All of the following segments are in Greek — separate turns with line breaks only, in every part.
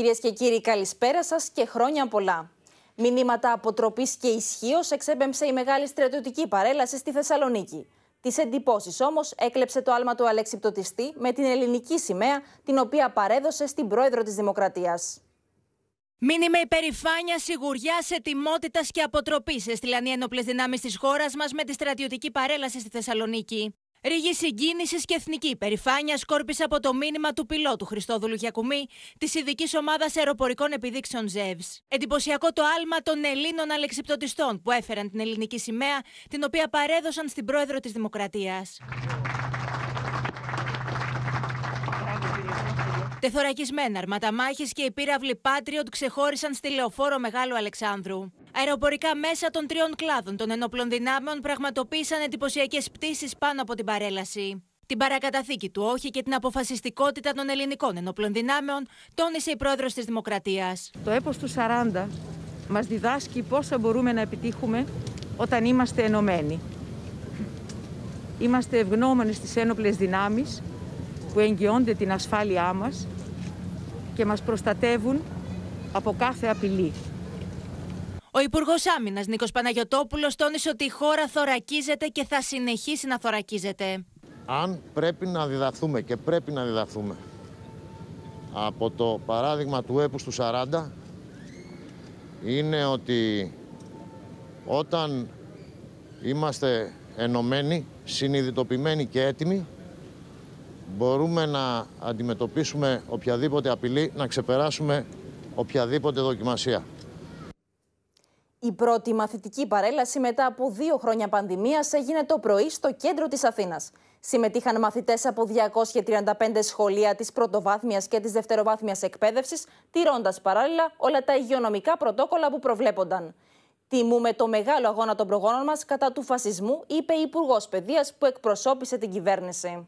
Κυρίες και κύριοι, καλησπέρα σας και χρόνια πολλά. Μηνύματα αποτροπής και ισχύως εξέπεμψε η μεγάλη στρατιωτική παρέλαση στη Θεσσαλονίκη. Τις εντυπώσεις όμως έκλεψε το άλμα του Αλέξη Πτωτιστή με την ελληνική σημαία, την οποία παρέδωσε στην πρόεδρο της Δημοκρατίας.
Μήνυμα υπερηφάνεια, σιγουριά, ετοιμότητας και αποτροπής έστειλαν οι ένοπλες δυνάμεις της χώρας μας με τη στρατιωτική παρέλαση στη Θεσσαλονίκη. Ρίγης συγκίνησης και εθνική περηφάνεια σκόρπισε από το μήνυμα του πιλότου Χριστόδουλου Γιακουμή της ειδικής ομάδας αεροπορικών επιδείξεων ΖΕΒΣ. Εντυπωσιακό το άλμα των Ελλήνων αλεξιπτωτιστών που έφεραν την ελληνική σημαία, την οποία παρέδωσαν στην πρόεδρο της Δημοκρατίας. Τεθωρακισμένα αρματα και οι πύραυλοι Patriot ξεχώρισαν στη λεωφόρο Μεγάλου Αλεξάνδρου. Αεροπορικά μέσα των τριών κλάδων των ενόπλων δυνάμεων πραγματοποίησαν εντυπωσιακές πτήσεις πάνω από την παρέλαση. Την παρακαταθήκη του όχι και την αποφασιστικότητα των ελληνικών ενόπλων δυνάμεων τόνισε η πρόεδρος της Δημοκρατίας. Το έπος του 40 μας διδάσκει πόσα μπορούμε να επιτύχουμε όταν είμαστε ενωμένοι. Είμαστε ευγνώμονες στις ένοπλες δυνάμεις που εγγυώνται την ασφάλειά μας και μας προστατεύουν από κάθε απειλή. Ο Υπουργός Άμυνας Νίκος Παναγιοτόπουλος τόνισε ότι η χώρα θωρακίζεται και θα συνεχίσει να θωρακίζεται.
Αν πρέπει να διδαχθούμε και πρέπει να διδαχθούμε από το παράδειγμα του έπους του 40 είναι ότι όταν είμαστε ενωμένοι, συνειδητοποιημένοι και έτοιμοι μπορούμε να αντιμετωπίσουμε οποιαδήποτε απειλή, να ξεπεράσουμε οποιαδήποτε δοκιμασία.
Η πρώτη μαθητική παρέλαση μετά από δύο χρόνια πανδημίας έγινε το πρωί στο κέντρο της Αθήνας. Συμμετείχαν μαθητές από 235 σχολεία της πρωτοβάθμιας και της δευτεροβάθμιας εκπαίδευσης, τηρώντας παράλληλα όλα τα υγειονομικά πρωτόκολλα που προβλέπονταν. Τιμούμε το μεγάλο αγώνα των προγόνων μας κατά του φασισμού, είπε η Υπουργός Παιδείας που εκπροσώπησε την κυβέρνηση.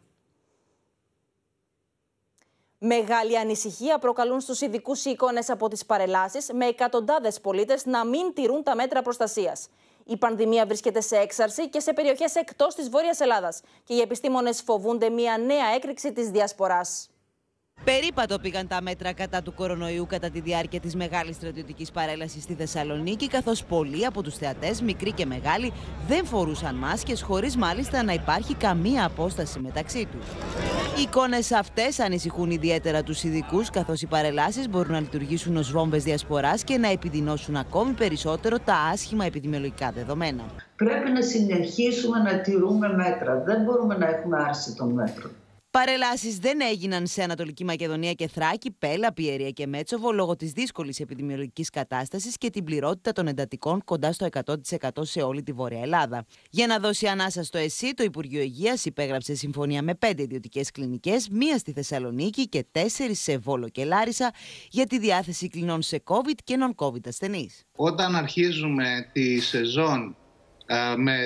Μεγάλη ανησυχία προκαλούν στους ειδικούς εικόνες από τις παρελάσεις, με εκατοντάδες πολίτες να μην τηρούν τα μέτρα προστασίας. Η πανδημία βρίσκεται σε έξαρση και σε περιοχές εκτός της Βόρειας Ελλάδας. Και οι επιστήμονες φοβούνται μια νέα έκρηξη της διασποράς.
Περίπατο πήγαν τα μέτρα κατά του κορονοϊού κατά τη διάρκεια της μεγάλης στρατιωτικής παρέλασης στη Θεσσαλονίκη, καθώς πολλοί από τους θεατές, μικροί και μεγάλοι, δεν φορούσαν μάσκες χωρίς μάλιστα να υπάρχει καμία απόσταση μεταξύ τους. Οι εικόνες αυτές ανησυχούν ιδιαίτερα τους ειδικούς, καθώς οι παρελάσεις μπορούν να λειτουργήσουν ως βόμβες διασποράς και να επιδεινώσουν ακόμη περισσότερο τα άσχημα επιδημιολογικά δεδομένα.
Πρέπει να συνεχίσουμε να τηρούμε μέτρα. Δεν μπορούμε να έχουμε άρση των μέτρων.
Παρελάσεις δεν έγιναν σε Ανατολική Μακεδονία και Θράκη, Πέλα, Πιερία και Μέτσοβο λόγω της δύσκολης επιδημιολογικής κατάστασης και την πληρότητα των εντατικών κοντά στο 100% σε όλη τη Βόρεια Ελλάδα. Για να δώσει ανάσα στο ΕΣΥ, το Υπουργείο Υγείας υπέγραψε συμφωνία με πέντε ιδιωτικές κλινικές, μία στη Θεσσαλονίκη και τέσσερις σε Βόλο και Λάρισα, για τη διάθεση κλινών σε COVID και non-COVID ασθενείς. Όταν αρχίζουμε τη σεζόν ε, με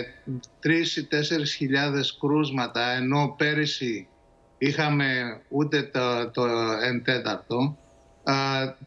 3-4 κρούσματα, ενώ
πέρυσι είχαμε ούτε το, το 1 τέταρτο.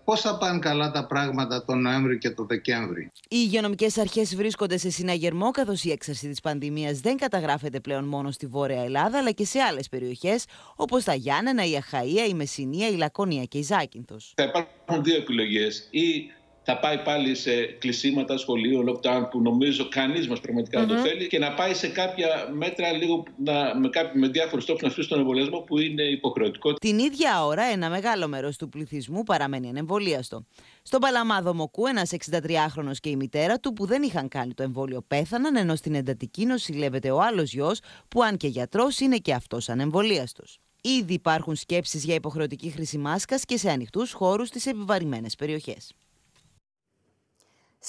Πώς θα πάνε καλά τα πράγματα τον Νοέμβριο και τον Δεκέμβρη.
Οι υγειονομικές αρχές βρίσκονται σε συναγερμό καθώς η έξαρση της πανδημίας δεν καταγράφεται πλέον μόνο στη Βόρεια Ελλάδα αλλά και σε άλλες περιοχές όπως τα Γιάννενα, η Αχαΐα, η Μεσσηνία, η Λακωνία και η Ζάκυνθος. Θα υπάρχουν δύο επιλογές. Ή θα πάει πάλι σε κλεισίματα σχολείο, lockdown που νομίζω κανείς μας πραγματικά δεν το θέλει και να πάει σε κάποια μέτρα λίγο να, με, με διάφορους τρόπους να αφήσει τον εμβολιασμό που είναι υποχρεωτικό. Την ίδια ώρα, ένα μεγάλο μέρος του πληθυσμού παραμένει ανεμβολίαστο. Στον Παλαμάδο Δομοκού, ένα 63χρονο και η μητέρα του που δεν είχαν κάνει το εμβόλιο πέθαναν, ενώ στην εντατική νοσηλεύεται ο άλλος γιος που, αν και γιατρός, είναι και αυτός ανεμβολίαστος. Ήδη υπάρχουν σκέψεις για υποχρεωτική χρήση μάσκας και σε ανοιχτούς χώρους στις επιβαρημένες περιοχές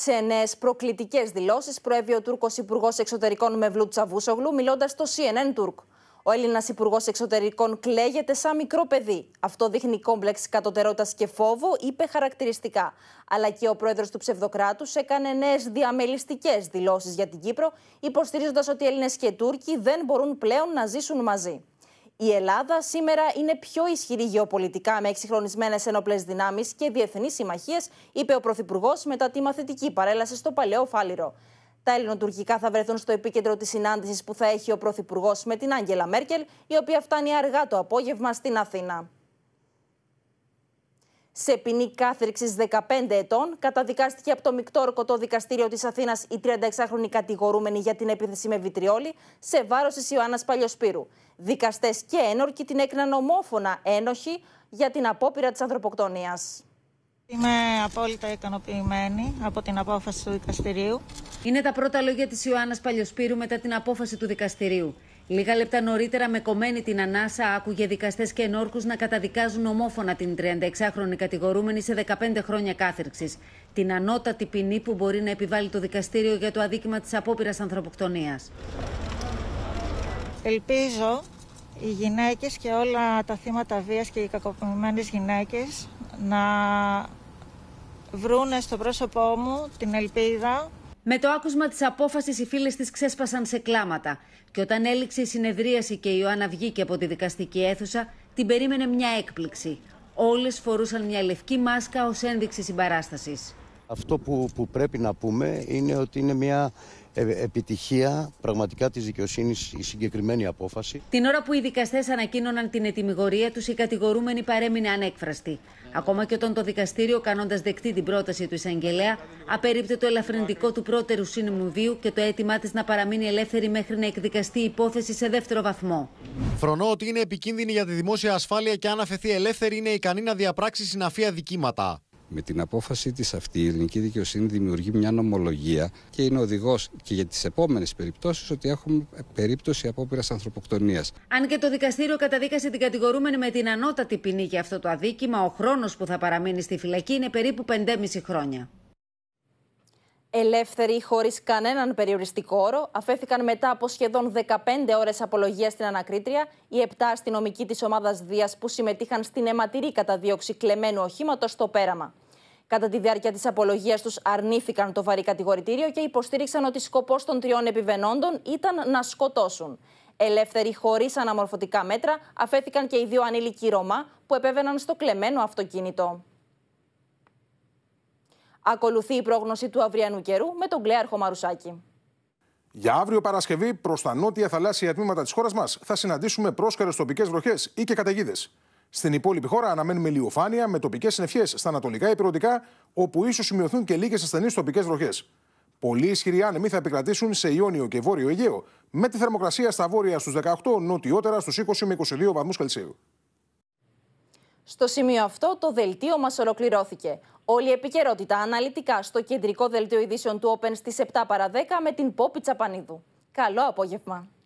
σε νέες προκλητικές δηλώσεις, προέβη ο Τούρκος Υπουργός Εξωτερικών Μευλού Τσαβούσογλου, μιλώντας στο CNN Τουρκ. Ο Έλληνας Υπουργός Εξωτερικών κλαίγεται σαν μικρό παιδί. Αυτό δείχνει κόμπλεξ κατωτερότητας και φόβο, είπε χαρακτηριστικά. Αλλά και ο πρόεδρος του ψευδοκράτους έκανε νέες διαμελιστικές δηλώσεις για την Κύπρο, υποστηρίζοντας ότι Έλληνες και Τούρκοι δεν μπορούν πλέον να ζήσουν μαζί. Η Ελλάδα σήμερα είναι πιο ισχυρή γεωπολιτικά με εξυγχρονισμένες ενόπλες δυνάμεις και διεθνείς συμμαχίες, είπε ο Πρωθυπουργός μετά τη μαθητική παρέλαση στο Παλαιό Φάληρο. Τα ελληνοτουρκικά θα βρεθούν στο επίκεντρο της συνάντησης που θα έχει ο Πρωθυπουργός με την Άγγελα Μέρκελ, η οποία φτάνει αργά το απόγευμα στην Αθήνα σε ποινή κάθριξης 15 ετών. Καταδικάστηκε από το μεικτό ορκωτό δικαστήριο της Αθήνας η 36χρονη κατηγορούμενη για την επίθεση με βιτριόλι σε βάρος της Ιωάννας Παλιοσπύρου. Δικαστές και ένορκοι την έκριναν ομόφωνα ένοχη για την απόπειρα της ανθρωποκτονίας.
Είμαι απόλυτα ικανοποιημένη από την απόφαση του δικαστηρίου. Είναι τα πρώτα λόγια της Ιωάννας Παλιοσπύρου μετά την απόφαση του δικαστηρίου. Λίγα λεπτά νωρίτερα, με κομμένη την ανάσα, άκουγε δικαστές και ενόρκους να καταδικάζουν ομόφωνα την 36χρονη κατηγορούμενη σε 15 χρόνια κάθερξης. Την ανώτατη ποινή που μπορεί να επιβάλλει το δικαστήριο για το αδίκημα της απόπειρας ανθρωποκτονίας. Ελπίζω οι γυναίκες και όλα τα θύματα βίας και οι κακοποιημένες γυναίκες να βρούνε στο πρόσωπό μου την ελπίδα με το άκουσμα της απόφασης, οι φίλες της ξέσπασαν σε κλάματα. Και όταν έληξε η συνεδρίαση και η Ιωάννα βγήκε από τη δικαστική αίθουσα, την περίμενε μια έκπληξη. Όλες φορούσαν μια λευκή μάσκα ως ένδειξη συμπαράστασης. Αυτό που, που πρέπει να πούμε είναι ότι είναι μια ε, επιτυχία πραγματικά της δικαιοσύνης η συγκεκριμένη απόφαση. Την ώρα που οι δικαστές ανακοίνωναν την ετοιμιγορία τους, οι κατηγορούμενοι παρέμεινε ανέκφραστοι. Ακόμα και όταν το δικαστήριο, κάνοντας δεκτή την πρόταση του εισαγγελέα, απερίπτε το ελαφρυντικό του πρώτερου βίου και το αίτημά της να παραμείνει ελεύθερη μέχρι να εκδικαστεί η υπόθεση σε δεύτερο βαθμό. Φρονώ
ότι είναι επικίνδυνη για τη δημόσια ασφάλεια και αν αφαιθεί ελεύθερη είναι ικανή να διαπράξει συναφή αδικήματα.
Με την απόφαση της αυτή, η ελληνική δικαιοσύνη δημιουργεί μια νομολογία και είναι οδηγός και για τις επόμενες περιπτώσεις ότι έχουμε περίπτωση απόπειρας ανθρωποκτονίας.
Αν και το δικαστήριο καταδίκασε την κατηγορούμενη με την ανώτατη ποινή για αυτό το αδίκημα, ο χρόνος που θα παραμείνει στη φυλακή είναι περίπου 5,5 χρόνια
ελεύθεροι χωρίς κανέναν περιοριστικό όρο αφέθηκαν μετά από σχεδόν 15 ώρες απολογίας στην ανακρίτρια οι 7 αστυνομικοί της ομάδας Δίας που συμμετείχαν στην αιματηρή καταδίωξη κλεμμένου οχήματος στο πέραμα. Κατά τη διάρκεια της απολογίας τους, αρνήθηκαν το βαρύ κατηγορητήριο και υποστήριξαν ότι σκοπός των τριών επιβενόντων ήταν να σκοτώσουν. Ελεύθεροι, χωρίς αναμορφωτικά μέτρα, αφέθηκαν και οι δύο ανήλικοι Ρωμά που επέβαιναν στο κλεμμένο αυτοκίνητο. Ακολουθεί η πρόγνωση του αυριανού καιρού με τον Κλέαρχο Μαρουσάκη. Για αύριο Παρασκευή, προς τα νότια θαλάσσια τμήματα της χώρας μας, θα συναντήσουμε πρόσκαιρες τοπικές βροχές ή και καταιγίδες. Στην υπόλοιπη χώρα αναμένουμε λιοφάνεια με τοπικές συνευχέ στα ανατολικά υπηρετικά, όπου ίσως σημειωθούν και λίγες ασθενείς τοπικές βροχές. Πολύ ισχυροί άνεμοι θα επικρατήσουν σε Ιόνιο και Βόρειο Αιγαίο, με τη θερμοκρασία στα βόρεια στους 18, νοτιότερα στους 20 με 22 βαθμούς Κελσίου. Στο σημείο αυτό το δελτίο μας ολοκληρώθηκε. Όλη η επικαιρότητα αναλυτικά στο κεντρικό δελτίο ειδήσεων του Open στις 7 παρα 10 με την Πόπη Τσαπανίδου. Καλό απόγευμα.